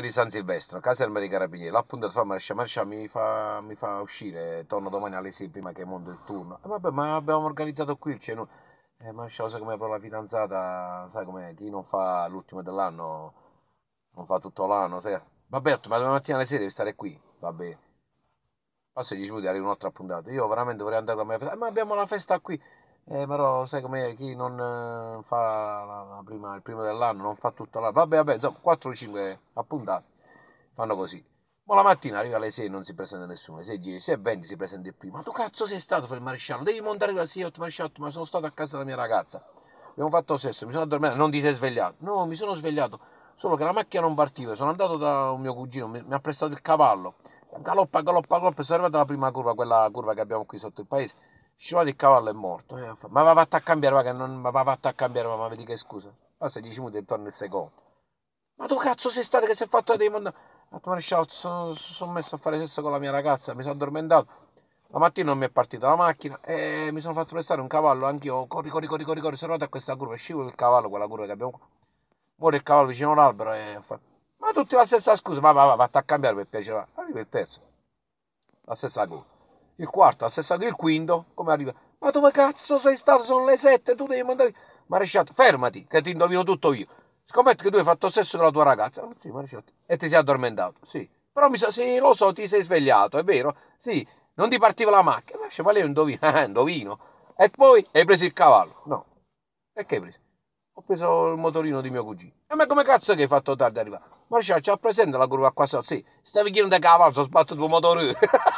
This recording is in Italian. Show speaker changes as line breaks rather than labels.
di San Silvestro, caserma dei carabinieri, L'ha appuntato, fa Marcia, Marcia mi fa, mi fa uscire, torno domani alle 6 prima che monto il turno. Eh, vabbè, ma abbiamo organizzato qui il cenone. Eh, Marescia, sai come però la fidanzata, sai come chi non fa l'ultimo dell'anno, non fa tutto l'anno, sai. Vabbè, ma domani mattina alle 6 devi stare qui, vabbè. Passa 10 minuti, arriva altro appuntato. Io veramente vorrei andare con la mia fidanzata, ma abbiamo la festa qui. Eh, però sai com'è, chi non eh, fa prima, il primo dell'anno, non fa tutto l'anno. Vabbè, vabbè, insomma, 4-5 appuntati fanno così. Ma la mattina arriva alle 6 e non si presenta nessuno, alle 6.10, 6.20 si presenta il primo. Ma tu cazzo sei stato per il maresciallo? Devi montare da 6 8 maresciallo, ma sono stato a casa della mia ragazza. Abbiamo fatto sesso, mi sono addormentato, non ti sei svegliato. No, mi sono svegliato, solo che la macchina non partiva, sono andato da un mio cugino, mi, mi ha prestato il cavallo. Galoppa, galoppa, galoppa, sono arrivata alla prima curva, quella curva che abbiamo qui sotto il paese scivolati il cavallo è morto. Eh, ma va fatta a cambiare, raga, non ma va fatta a cambiare, ma mi dica scusa. Basta 10 minuti e torna il secondo. Ma tu cazzo sei stato che si è fatto la demanda? Fatto maresciallo, sono, sono messo a fare sesso con la mia ragazza, mi sono addormentato. La mattina non mi è partita la macchina e mi sono fatto prestare un cavallo, anch'io, corri, corri, corri, corri, corri, sono andato a questa curva, scivolo il cavallo, quella curva che abbiamo qua. Muore il cavallo vicino all'albero e fa... Ma tutti la stessa scusa, ma va, va, va, a cambiare per piacere. Arriva il terzo. La stessa curva il quarto ha assestato il quinto, come arriva? Ma dove cazzo sei stato? Sono le sette, tu devi mandare... Maresciatto, fermati, che ti indovino tutto io. Scommetto che tu hai fatto sesso con la tua ragazza. Ah, sì, maresciatto. E ti sei addormentato, sì. Però mi so, sì, lo so, ti sei svegliato, è vero? Sì, non ti partiva la macchina. Lascia, cioè, ma lei non indovina, eh, indovino. E poi hai preso il cavallo. No. E che hai preso? Ho preso il motorino di mio cugino. E ma come cazzo che hai fatto tardi arrivare? Maresciallo, c'è presente la curva qua sotto? Sì, stavi chiedendo da cavallo, ho sbattuto il motore.